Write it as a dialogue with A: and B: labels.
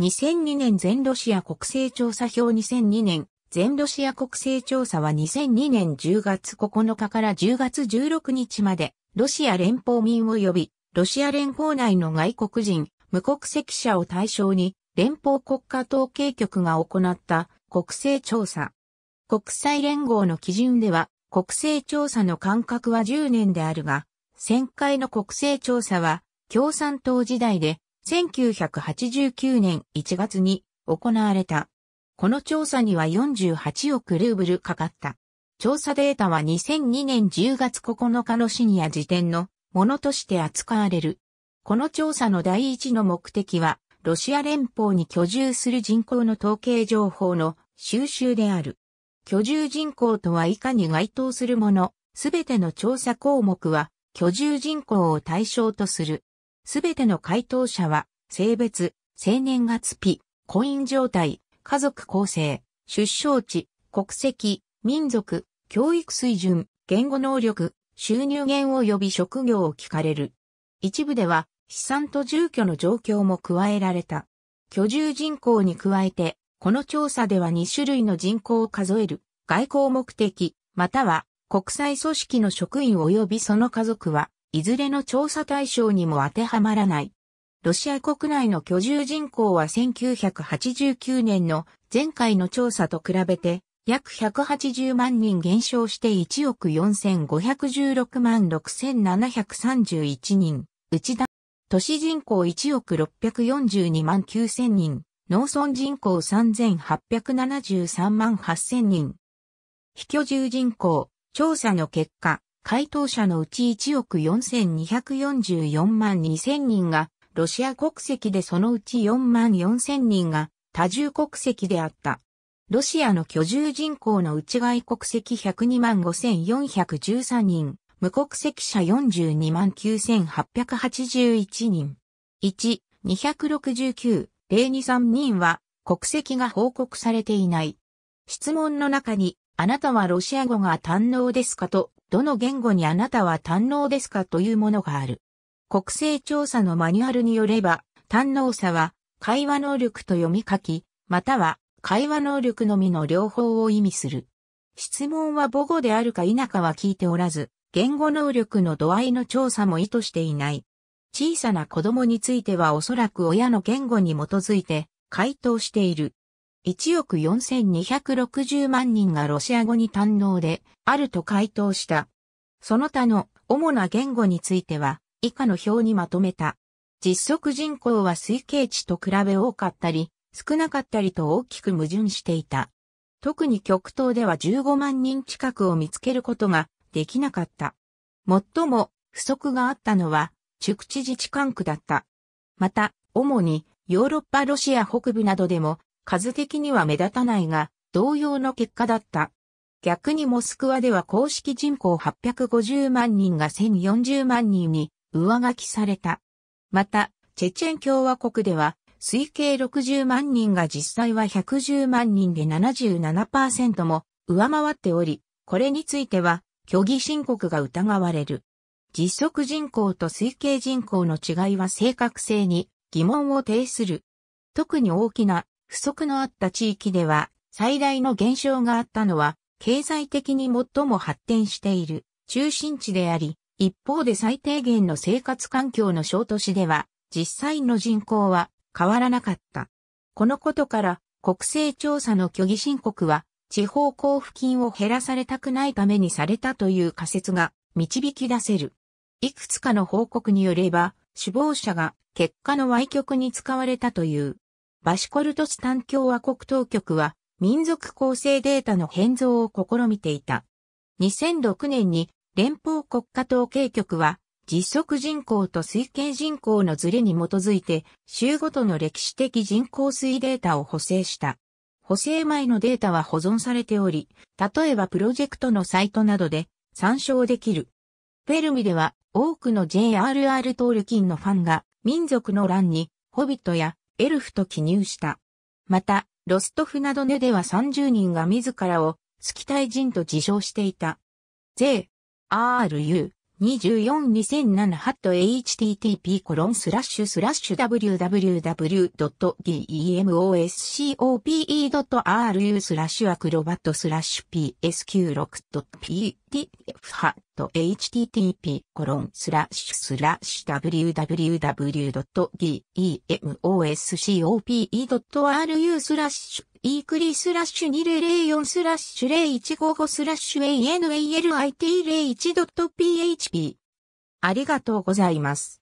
A: 2002年全ロシア国勢調査票2002年、全ロシア国勢調査は2002年10月9日から10月16日まで、ロシア連邦民を呼び、ロシア連邦内の外国人、無国籍者を対象に、連邦国家統計局が行った国勢調査。国際連合の基準では、国勢調査の間隔は10年であるが、先回の国勢調査は、共産党時代で1989年1月に行われた。この調査には48億ルーブルかかった。調査データは2002年10月9日のシニア時点のものとして扱われる。この調査の第一の目的は、ロシア連邦に居住する人口の統計情報の収集である。居住人口とは以下に該当するもの、すべての調査項目は、居住人口を対象とする。すべての回答者は、性別、生年月日、婚姻状態、家族構成、出生地、国籍、民族、教育水準、言語能力、収入源及び職業を聞かれる。一部では、資産と住居の状況も加えられた。居住人口に加えて、この調査では2種類の人口を数える、外交目的、または国際組織の職員及びその家族は、いずれの調査対象にも当てはまらない。ロシア国内の居住人口は1989年の前回の調査と比べて約180万人減少して1億4516万6731人、内田、都市人口1億642万9000人、農村人口3873万8000人。非居住人口、調査の結果、回答者のうち1億4244万2000人がロシア国籍でそのうち4万4000人が多重国籍であった。ロシアの居住人口の内外国籍102万5413人、無国籍者42万9881人。1、269、023人は国籍が報告されていない。質問の中に、あなたはロシア語が堪能ですかとどの言語にあなたは堪能ですかというものがある。国勢調査のマニュアルによれば、堪能さは会話能力と読み書き、または会話能力のみの両方を意味する。質問は母語であるか否かは聞いておらず、言語能力の度合いの調査も意図していない。小さな子供についてはおそらく親の言語に基づいて回答している。1億4260万人がロシア語に堪能であると回答した。その他の主な言語については以下の表にまとめた。実測人口は推計値と比べ多かったり、少なかったりと大きく矛盾していた。特に極東では15万人近くを見つけることができなかった。最も不足があったのは、宿地自治管区だった。また、主にヨーロッパロシア北部などでも数的には目立たないが、同様の結果だった。逆にモスクワでは公式人口850万人が1040万人に上書きされた。また、チェチェン共和国では、推計60万人が実際は110万人で77%も上回っており、これについては、虚偽申告が疑われる。実測人口と推計人口の違いは正確性に疑問を呈する。特に大きな不足のあった地域では、最大の減少があったのは、経済的に最も発展している中心地であり、一方で最低限の生活環境の小都市では、実際の人口は変わらなかった。このことから、国勢調査の虚偽申告は、地方交付金を減らされたくないためにされたという仮説が導き出せる。いくつかの報告によれば、首謀者が結果の歪曲に使われたというバシコルトスタン共和国当局は民族構成データの変造を試みていた。2006年に連邦国家統計局は実測人口と推計人口のズレに基づいて州ごとの歴史的人口推データを補正した。補正前のデータは保存されており、例えばプロジェクトのサイトなどで参照できる。フェルミでは多くの JRR トールキンのファンが民族の欄にホビットやエルフと記入した。また、ロストフなどネでは30人が自らを、スキタイ人と自称していた。J. R. U. 24-2007ハット http コロンスラッシュスラッシュ www.demoscope.ru スラッシュアクロバットスラッシュ psq6.pdf ハット http コロンスラッシュスラッシュ www.demoscope.ru スラッシュイークリースラッシュ2004スラッシュ0155スラッシュ ANALIT01.php。ありがとうございます。